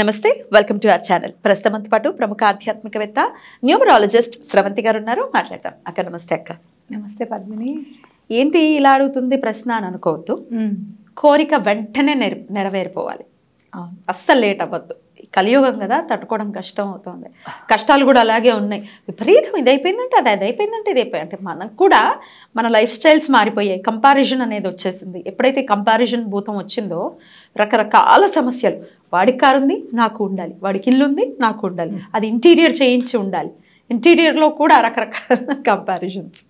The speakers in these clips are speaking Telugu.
నమస్తే వెల్కమ్ టు అవర్ ఛానల్ ప్రస్తుతంతో పాటు ప్రముఖ ఆధ్యాత్మికవేత్త న్యూమరాలజిస్ట్ స్రవంతి గారు ఉన్నారు మాట్లాడతాం అక్క నమస్తే అక్క నమస్తే పద్మిని ఏంటి ఇలా అడుగుతుంది ప్రశ్న అని అనుకోవద్దు కోరిక వెంటనే నెర నెరవేరిపోవాలి అస్సలు లేట్ అవ్వద్దు కలియుగం కదా తట్టుకోవడం కష్టం అవుతుంది కష్టాలు కూడా అలాగే ఉన్నాయి విపరీతం ఇది అయిపోయిందంటే అది అది అయిపోయిందంటే ఇది అయిపోయింది అంటే మనకు కూడా మన లైఫ్ స్టైల్స్ మారిపోయాయి కంపారిజన్ అనేది వచ్చేసింది ఎప్పుడైతే కంపారిజన్ భూతం వచ్చిందో రకరకాల సమస్యలు వాడికి కారు ఉంది నాకు ఉండాలి వాడికి ఇల్లు ఉంది నాకు ఉండాలి అది ఇంటీరియర్ చేయించి ఉండాలి ఇంటీరియర్లో కూడా రకరకాల కంపారిజన్స్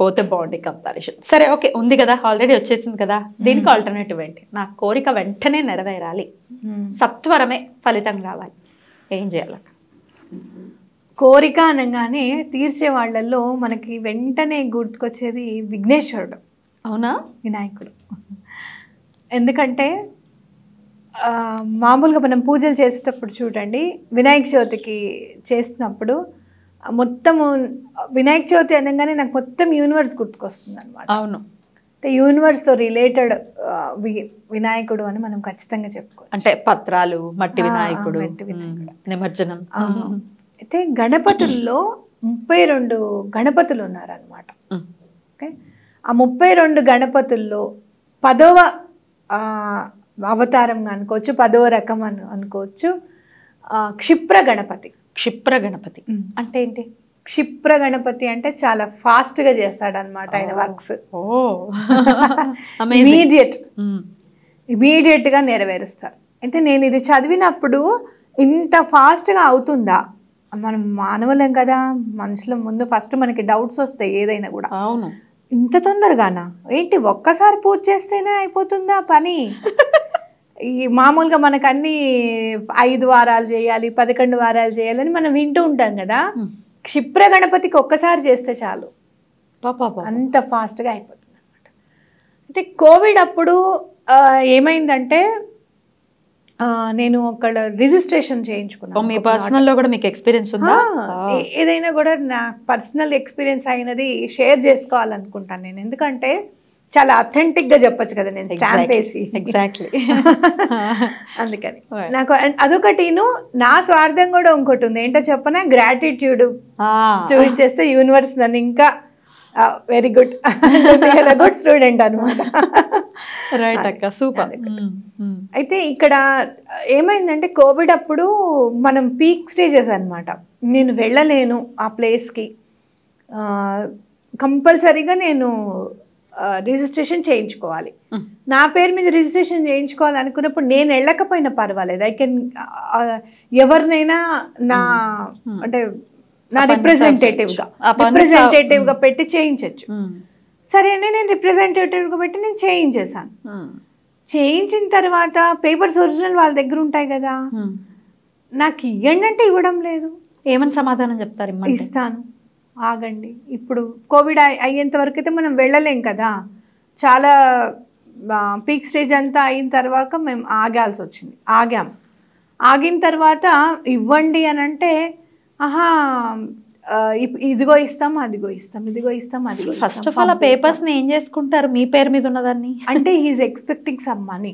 పోతే బాగుండే కంపారిజన్ సరే ఓకే ఉంది కదా ఆల్రెడీ వచ్చేసింది కదా దీనికి ఆల్టర్నేటివ్ hmm. ఏంటి నా కోరిక వెంటనే నెరవేరాలి hmm. సత్వరమే ఫలితం రావాలి ఏం చేయాలి కోరిక అనగానే తీర్చే వాళ్ళల్లో మనకి వెంటనే గుర్తుకొచ్చేది విఘ్నేశ్వరుడు అవునా వినాయకుడు ఎందుకంటే మామూలుగా మనం పూజలు చేసేటప్పుడు చూడండి వినాయక చవితికి చేసినప్పుడు మొత్తము వినాయక చవితి అనగానే నాకు మొత్తం యూనివర్స్ గుర్తుకొస్తుంది అనమాట అవును అంటే యూనివర్స్తో రిలేటెడ్ వినాయకుడు అని మనం ఖచ్చితంగా చెప్పుకోవచ్చు అంటే పత్రాలు మట్టి వినాయకుడు నిమజ్జనం అయితే గణపతుల్లో ముప్పై రెండు గణపతులు ఉన్నారనమాట ఓకే ఆ ముప్పై రెండు గణపతుల్లో పదవ అవతారం అనుకోవచ్చు పదవ రకం అని అనుకోవచ్చు క్షిప్ర గణపతి క్షిప్ర గణపతి అంటే ఏంటి క్షిప్ర గణపతి అంటే చాలా ఫాస్ట్ గా చేస్తాడు అనమాట ఆయన వర్క్స్ ఇమీడియట్ ఇమీడియట్ గా నెరవేరుస్తారు అయితే నేను ఇది చదివినప్పుడు ఇంత ఫాస్ట్ గా అవుతుందా మనం మానవులం కదా మనుషుల ముందు ఫస్ట్ మనకి డౌట్స్ వస్తాయి ఏదైనా కూడా అవును ఇంత తొందరగానా ఏంటి ఒక్కసారి పూజ చేస్తేనే అయిపోతుందా పని ఈ మామూలుగా మనకు అన్ని ఐదు వారాలు చేయాలి పదకొండు వారాలు చేయాలని మనం వింటూ ఉంటాం కదా క్షిప్ర గణపతికి ఒక్కసారి చేస్తే చాలు పాప అంత ఫాస్ట్గా అయిపోతుంది అనమాట అయితే కోవిడ్ అప్పుడు ఏమైందంటే నేను అక్కడ రిజిస్ట్రేషన్ చేయించుకున్నాను మీ కూడా మీకు ఎక్స్పీరియన్స్ ఉందా ఏదైనా కూడా నా పర్సనల్ ఎక్స్పీరియన్స్ అయినది షేర్ చేసుకోవాలనుకుంటాను నేను ఎందుకంటే చాలా అథెంటిక్ గా చెప్పొచ్చు కదా నేను స్టాంప్ వేసి ఎగ్జాక్ట్లీ అందుకని నాకు అదొకటిను నా స్వార్థం కూడా ఇంకోటి ఉంది ఏంటో చెప్పనా గ్రాటిట్యూడ్ చూపించేస్తే యూనివర్స్ నన్ను ఇంకా వెరీ గుడ్ గుడ్ స్టూడెంట్ అనమాట సూపర్ అయితే ఇక్కడ ఏమైందంటే కోవిడ్ అప్పుడు మనం పీక్ స్టేజెస్ అనమాట నేను వెళ్ళలేను ఆ ప్లేస్కి కంపల్సరీగా నేను రిజిస్ట్రేషన్ చేయించుకోవాలి నా పేరు మీద రిజిస్ట్రేషన్ చేయించుకోవాలి అనుకున్నప్పుడు నేను వెళ్ళకపోయినా పర్వాలేదు ఐ కెన్ ఎవరినైనా నా అంటే నా రిప్రజెంటేటివ్గా రిప్రజెంటేటివ్గా పెట్టి చేయించవచ్చు సరే అండి నేను రిప్రజెంటేటివ్గా పెట్టి నేను చేయించేశాను చేయించిన తర్వాత పేపర్స్ ఒరిజినల్ వాళ్ళ దగ్గర ఉంటాయి కదా నాకు ఇవ్వండి అంటే ఇవ్వడం లేదు ఏమని సమాధానం చెప్తారు ఇస్తాను ఆగండి ఇప్పుడు కోవిడ్ అయ్యేంత వరకు అయితే మనం వెళ్ళలేం కదా చాలా పీక్ స్టేజ్ అంతా అయిన తర్వాత మేము ఆగాల్సి వచ్చింది ఆగాం ఆగిన తర్వాత ఇవ్వండి అని అంటే ఆహా ఇదిగో ఇస్తాం అదిగో ఇస్తాం ఇదిగో ఇస్తాం అదిగో ఫస్ట్ ఆఫ్ ఆల్ ఆ పేపర్స్ని ఏం చేసుకుంటారు మీ పేరు మీద ఉన్నదాన్ని అంటే హీఈస్ ఎక్స్పెక్టింగ్ సమ్ మనీ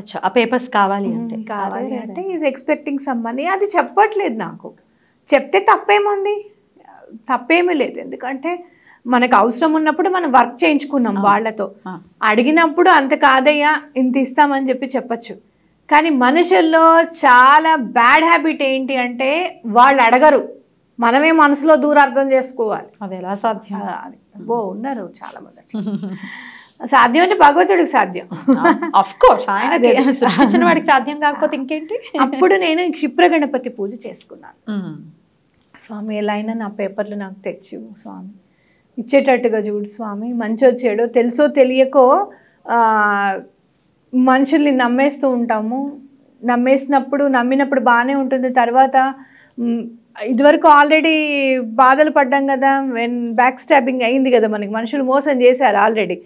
అచ్చా ఆ పేపర్స్ కావాలి అంటే కావాలి అంటే ఈజ్ ఎక్స్పెక్టింగ్ సమ్ మనీ అది చెప్పట్లేదు నాకు చెప్తే తప్పేముంది తప్పేమీ లేదు ఎందుకంటే మనకు అవసరం ఉన్నప్పుడు మనం వర్క్ చేయించుకున్నాం వాళ్ళతో అడిగినప్పుడు అంత కాదయ్యా ఇంత ఇస్తామని చెప్పి చెప్పచ్చు కానీ మనుషుల్లో చాలా బ్యాడ్ హ్యాబిట్ ఏంటి అంటే వాళ్ళు అడగరు మనమే మనసులో దూరార్థం చేసుకోవాలి అది ఎలా సాధ్యం బో ఉన్నారు చాలా మంది సాధ్యం అంటే భగవంతుడికి సాధ్యం కోర్స్ వాడికి సాధ్యం కాకపోతే ఇంకేంటి అప్పుడు నేను క్షిప్ర గణపతి పూజ చేసుకున్నాను స్వామి ఎలా అయినా నా పేపర్లు నాకు తెచ్చి స్వామి ఇచ్చేటట్టుగా చూడు స్వామి మంచి వచ్చాడో తెలుసో తెలియకో మనుషుల్ని నమ్మేస్తూ ఉంటాము నమ్మేసినప్పుడు నమ్మినప్పుడు బాగానే ఉంటుంది తర్వాత ఇదివరకు ఆల్రెడీ బాధలు పడ్డాం కదా వెన్ బ్యాక్ స్టాబింగ్ అయింది కదా మనకి మనుషులు మోసం చేశారు ఆల్రెడీ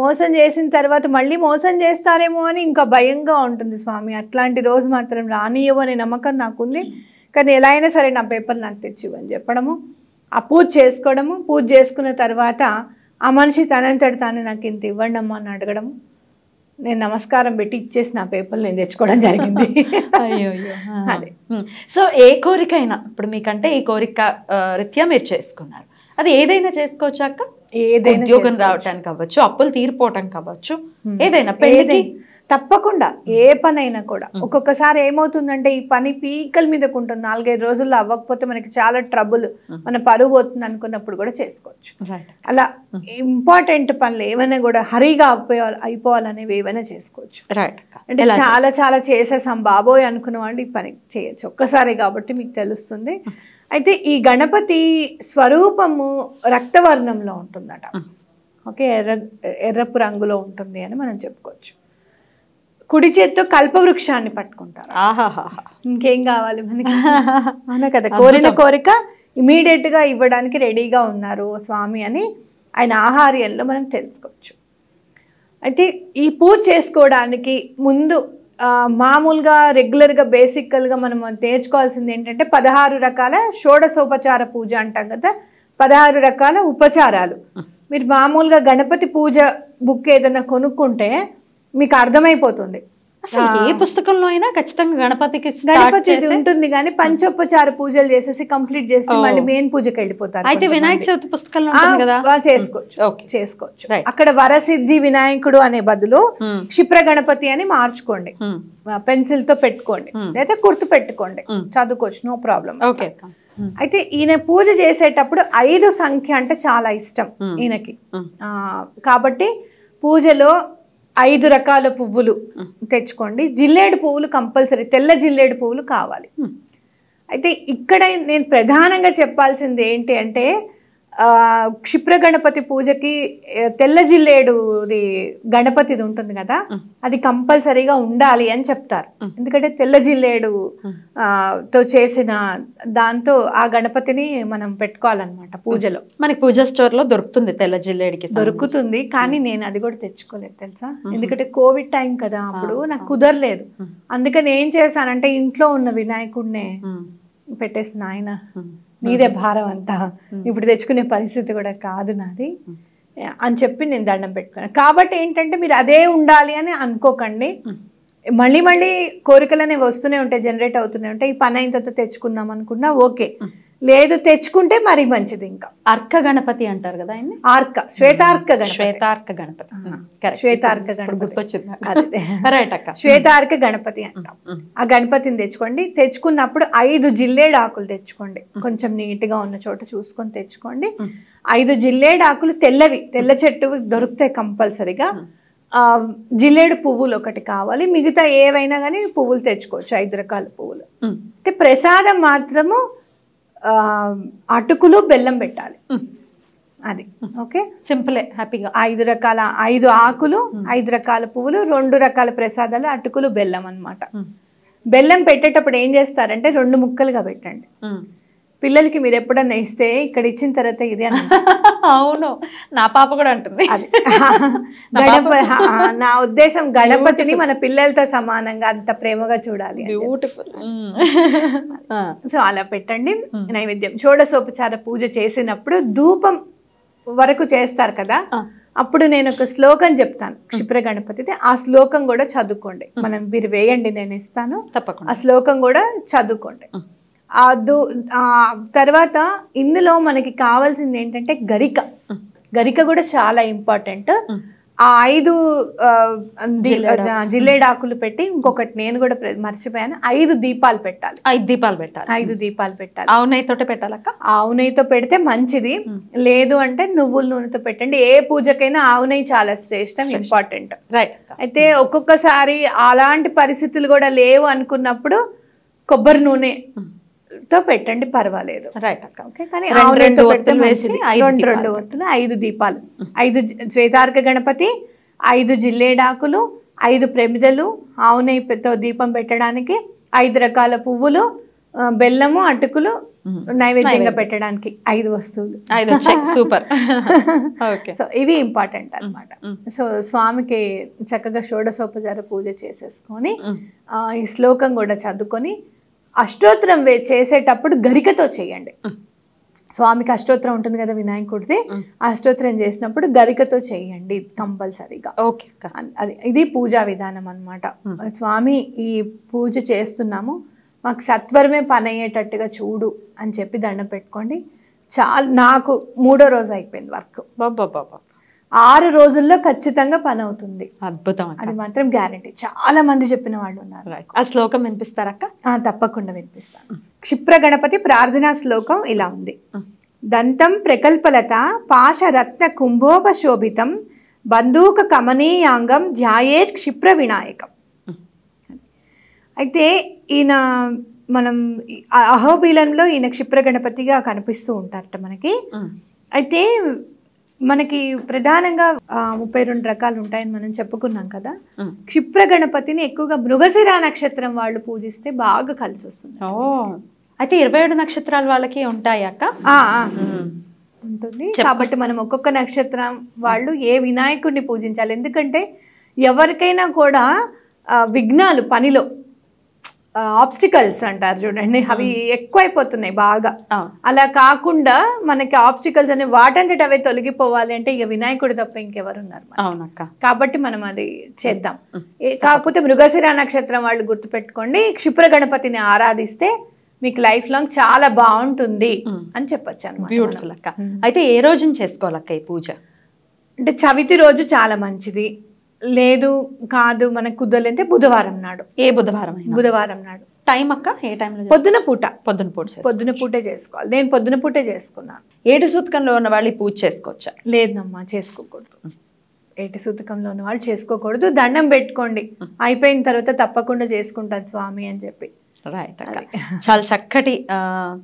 మోసం చేసిన తర్వాత మళ్ళీ మోసం చేస్తారేమో అని ఇంకా భయంగా ఉంటుంది స్వామి అట్లాంటి రోజు మాత్రం రానియవు అనే నమ్మకం నాకుంది కానీ ఎలా అయినా సరే నా పేపర్ని నాకు తెచ్చివని చెప్పడము ఆ పూజ చేసుకోవడము పూజ చేసుకున్న తర్వాత ఆ మనిషి తనంతటి తాను నాకు ఇంత ఇవ్వండి అమ్మా అని అడగడము నేను నమస్కారం పెట్టి ఇచ్చేసి నా పేపర్లు నేను తెచ్చుకోవడం జరిగింది అయ్యో అదే సో ఏ కోరికైనా ఇప్పుడు మీకంటే ఈ కోరిక రీత్యా మీరు చేసుకున్నారు అది ఏదైనా చేసుకోవచ్చాక ఏదైనా ఉద్యోగం రావటానికి అవ్వచ్చు అప్పులు తీరిపోవటానికి అవ్వచ్చు ఏదైనా పెళ్ళికి తప్పకుండా ఏ పనైనా కూడా ఒక్కొక్కసారి ఏమవుతుందంటే ఈ పని పీకల మీదకు ఉంటుంది నాలుగైదు రోజుల్లో అవ్వకపోతే మనకి చాలా ట్రబుల్ మన పరువు పోతుంది అనుకున్నప్పుడు కూడా చేసుకోవచ్చు అలా ఇంపార్టెంట్ పనులు ఏమైనా కూడా హరీగా అయిపోయాలి అయిపోవాలనేవి ఏమైనా చేసుకోవచ్చు అంటే చాలా చాలా చేసేసాం బాబోయ్ అనుకున్న వాళ్ళు ఈ పని చేయొచ్చు ఒక్కసారి కాబట్టి మీకు తెలుస్తుంది అయితే ఈ గణపతి స్వరూపము రక్తవర్ణంలో ఉంటుందట ఓకే ఎర్ర ఎర్రపు రంగులో ఉంటుంది అని మనం చెప్పుకోవచ్చు కుడి చేత్తో కల్పవృక్షాన్ని పట్టుకుంటారు ఇంకేం కావాలి మనకి అవునా కదా కోరిన కోరిక ఇమీడియట్గా ఇవ్వడానికి రెడీగా ఉన్నారు స్వామి అని ఆయన ఆహార్యంలో మనం తెలుసుకోవచ్చు అయితే ఈ పూజ చేసుకోవడానికి ముందు మామూలుగా రెగ్యులర్గా బేసికల్గా మనం నేర్చుకోవాల్సింది ఏంటంటే పదహారు రకాల షోడశోపచార పూజ అంటాం కదా పదహారు రకాల ఉపచారాలు మీరు మామూలుగా గణపతి పూజ బుక్ ఏదైనా కొనుక్కుంటే మీకు అర్థమైపోతుంది ఏ పుస్తకంలో అయినా ఖచ్చితంగా గణపతికి గణపతి ఉంటుంది కానీ పంచోపచార పూజలు చేసేసి కంప్లీట్ చేసి మళ్ళీ మెయిన్ పూజకి వెళ్ళిపోతారు అయితే వినాయక చవితి పుస్తకంలో చేసుకోవచ్చు చేసుకోవచ్చు అక్కడ వరసిద్ధి వినాయకుడు అనే బదులు క్షిప్ర గణపతి అని మార్చుకోండి పెన్సిల్ తో పెట్టుకోండి లేదా గుర్తు పెట్టుకోండి చదువుకోవచ్చు నో ప్రాబ్లం అయితే ఈయన పూజ చేసేటప్పుడు ఐదు సంఖ్య అంటే చాలా ఇష్టం ఈయనకి ఆ కాబట్టి పూజలో ఐదు రకాల పువ్వులు తెచ్చుకోండి జిల్లేడు పువ్వులు కంపల్సరీ తెల్ల జిల్లేడు పువ్వులు కావాలి అయితే ఇక్కడ నేను ప్రధానంగా చెప్పాల్సింది ఏంటి అంటే క్షిప్ర గణపతి పూజకి తెల్ల జిల్లేడుది గణపతిది ఉంటుంది కదా అది కంపల్సరీగా ఉండాలి అని చెప్తారు ఎందుకంటే తెల్ల జిల్లేడు తో చేసిన దాంతో ఆ గణపతిని మనం పెట్టుకోవాలన్నమాట పూజలో మనకి పూజ స్టోర్ లో దొరుకుతుంది తెల్ల జిల్లేడికి దొరుకుతుంది కానీ నేను అది కూడా తెచ్చుకోలేదు తెలుసా ఎందుకంటే కోవిడ్ టైం కదా అప్పుడు నాకు కుదరలేదు అందుకని ఏం చేశానంటే ఇంట్లో ఉన్న వినాయకుడినే పెట్టేసిన ఆయన మీదే భారం అంతా ఇప్పుడు తెచ్చుకునే పరిస్థితి కూడా కాదు నాది అని చెప్పి నేను దండం పెట్టుకున్నాను కాబట్టి ఏంటంటే మీరు అదే ఉండాలి అని అనుకోకండి మళ్ళీ మళ్ళీ కోరికలు అనేవి వస్తూనే ఉంటాయి జనరేట్ అవుతూనే ఉంటాయి ఈ పని అయిన తర్వాత తెచ్చుకుందాం అనుకున్నా ఓకే లేదు తెచ్చుకుంటే మరి మంచిది ఇంకా అర్క గణపతి అంటారు కదా ఆయన్ని ఆర్క శ్వేతార్క గణపతి శ్వేతార్క గణపతి శ్వేతార్క గణపతి గుర్తొచ్చింది శ్వేతార్క గణపతి అంటాం ఆ గణపతిని తెచ్చుకోండి తెచ్చుకున్నప్పుడు ఐదు జిల్లేడాకులు తెచ్చుకోండి కొంచెం నీట్ గా ఉన్న చోట చూసుకొని తెచ్చుకోండి ఐదు జిల్లేడాకులు తెల్లవి తెల్ల చెట్టు దొరుకుతాయి కంపల్సరిగా జిల్లేడు పువ్వులు ఒకటి కావాలి మిగతా ఏవైనా కానీ పువ్వులు తెచ్చుకోవచ్చు ఐదు రకాల పువ్వులు అయితే ప్రసాదం మాత్రము అటుకులు బెల్లం పెట్టాలి అది ఓకే సింపులే హ్యాపీగా ఐదు రకాల ఐదు ఆకులు ఐదు రకాల పువ్వులు రెండు రకాల ప్రసాదాలు అటుకులు బెల్లం అనమాట బెల్లం పెట్టేటప్పుడు ఏం చేస్తారంటే రెండు ముక్కలుగా పెట్టండి పిల్లలకి మీరు ఎప్పుడన్నా ఇస్తే ఇక్కడ ఇచ్చిన తర్వాత ఇది అని అవును నా పాప కూడా అంటుంది గణప నా ఉద్దేశం గణపతిని మన పిల్లలతో సమానంగా అంత ప్రేమగా చూడాలి బ్యూటిఫుల్ సో అలా పెట్టండి నైవేద్యం షోడసోపచార పూజ చేసినప్పుడు ధూపం వరకు చేస్తారు కదా అప్పుడు నేను ఒక శ్లోకం చెప్తాను క్షిప్ర గణపతిది ఆ శ్లోకం కూడా చదువుకోండి మనం మీరు వేయండి నేను ఇస్తాను తప్పకుండా ఆ శ్లోకం కూడా చదువుకోండి తర్వాత ఇందులో మనకి కావాల్సింది ఏంటంటే గరిక గరిక కూడా చాలా ఇంపార్టెంట్ ఆ ఐదు జిల్లేడాకులు పెట్టి ఇంకొకటి నేను కూడా మర్చిపోయాను ఐదు దీపాలు పెట్టాలి ఐదు దీపాలు పెట్టాలి ఐదు దీపాలు పెట్టాలి ఆవు నెయ్యితో పెట్టాలక్క ఆవు నెయ్యితో పెడితే మంచిది లేదు అంటే నువ్వుల నూనెతో పెట్టండి ఏ పూజకైనా ఆవు నెయ్యి చాలా శ్రేష్టం ఇంపార్టెంట్ రైట్ అయితే ఒక్కొక్కసారి అలాంటి పరిస్థితులు కూడా లేవు అనుకున్నప్పుడు కొబ్బరి నూనె తో పెట్టండి పర్వాలేదు రైట్ అక్క ఓకే కానీ రెండు రెండు రెండు వత్తులు ఐదు దీపాలు ఐదు శ్వేతార్క గణపతి ఐదు జిల్లేడాకులు ఐదు ప్రమిదలు ఆవు నెయ్యితో దీపం పెట్టడానికి ఐదు రకాల పువ్వులు బెల్లము అటుకులు నైవేద్యంగా పెట్టడానికి ఐదు వస్తువులు ఐదు సూపర్ సో ఇవి ఇంపార్టెంట్ అనమాట సో స్వామికి చక్కగా షోడసోపచార పూజ చేసేసుకొని ఈ శ్లోకం కూడా చదువుకొని అష్టోత్తరం వే చేసేటప్పుడు గరికతో చేయండి స్వామికి అష్టోత్తరం ఉంటుంది కదా వినాయకుడిది అష్టోత్తరం చేసినప్పుడు గరికతో చేయండి కంపల్సరీగా ఓకే అది ఇది పూజా విధానం అనమాట స్వామి ఈ పూజ చేస్తున్నాము మాకు సత్వరమే పని అయ్యేటట్టుగా చూడు అని చెప్పి దండం పెట్టుకోండి చాలా నాకు మూడో రోజు అయిపోయింది వర్క్ బాబా బాబా ఆరు రోజుల్లో ఖచ్చితంగా పని అవుతుంది అద్భుతం అది మాత్రం గ్యారంటీ చాలా మంది చెప్పిన వాళ్ళు ఉన్నారు ఆ శ్లోకం వినిపిస్తారక్క తప్పకుండా వినిపిస్తాను క్షిప్ర గణపతి ప్రార్థనా శ్లోకం ఇలా ఉంది hmm. దంతం ప్రకల్పలత పాశరత్న కుంభోపశోభితం బంధూక కమనీయాంగం ధ్యాయే క్షిప్ర వినాయకం hmm. అయితే ఈయన మనం అహోబీలంలో ఈయన క్షిప్ర గణపతిగా కనిపిస్తూ ఉంటారట మనకి hmm. అయితే మనకి ప్రధానంగా ముప్పై రెండు రకాలు ఉంటాయని మనం చెప్పుకున్నాం కదా క్షిప్ర గణపతిని ఎక్కువగా మృగశిరా నక్షత్రం వాళ్ళు పూజిస్తే బాగా కలిసి వస్తుంది అయితే ఇరవై ఏడు నక్షత్రాలు వాళ్ళకి ఉంటాయి అక్క ఉంటుంది కాబట్టి మనం ఒక్కొక్క నక్షత్రం వాళ్ళు ఏ వినాయకుడిని పూజించాలి ఎందుకంటే ఎవరికైనా కూడా విఘ్నాలు పనిలో ఆబ్స్టికల్స్ అంటారు చూడండి అవి ఎక్కువైపోతున్నాయి బాగా అలా కాకుండా మనకి ఆబ్స్టికల్స్ అనేవి వాటంతటి అవే తొలగిపోవాలి అంటే ఇక వినాయకుడు తప్ప ఇంకెవరున్నారు అవునక్క కాబట్టి మనం అది చేద్దాం కాకపోతే మృగశిర నక్షత్రం వాళ్ళు గుర్తుపెట్టుకోండి క్షిప్ర గణపతిని ఆరాధిస్తే మీకు లైఫ్ లాంగ్ చాలా బాగుంటుంది అని చెప్పొచ్చాను బ్యూటిఫుల్ అక్క అయితే ఏ రోజున చేసుకోవాలక్క ఈ పూజ అంటే చవితి రోజు చాలా మంచిది లేదు కాదు మనకు కుదరలేదంటే బుధవారం నాడు ఏ బుధవారం బుధవారం నాడు టైం అక్క ఏ టైంలో పొద్దున పూట పొద్దున పూట పొద్దున పూటే చేసుకోవాలి నేను పొద్దున పూటే చేసుకున్నాను ఏటి సూతకంలో ఉన్న వాళ్ళు పూజ చేసుకోవచ్చా లేదమ్మా చేసుకోకూడదు ఏటి సూతకంలో ఉన్న వాళ్ళు చేసుకోకూడదు దండం పెట్టుకోండి అయిపోయిన తర్వాత తప్పకుండా చేసుకుంటాను స్వామి అని చెప్పి రైట్ అక్క చాలా చక్కటి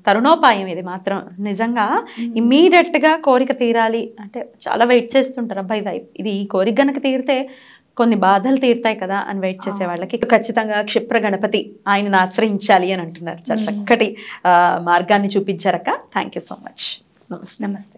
తరుణోపాయం ఇది మాత్రం నిజంగా గా కోరిక తీరాలి అంటే చాలా వెయిట్ చేస్తుంటారు అబ్బాయి ఇది ఈ కోరిక గనక తీరితే కొన్ని బాధలు తీరుతాయి కదా అని వెయిట్ చేసే వాళ్ళకి ఖచ్చితంగా క్షిప్ర గణపతి ఆయనను ఆశ్రయించాలి అని అంటున్నారు చాలా చక్కటి మార్గాన్ని చూపించారక్క థ్యాంక్ సో మచ్ నమస్తే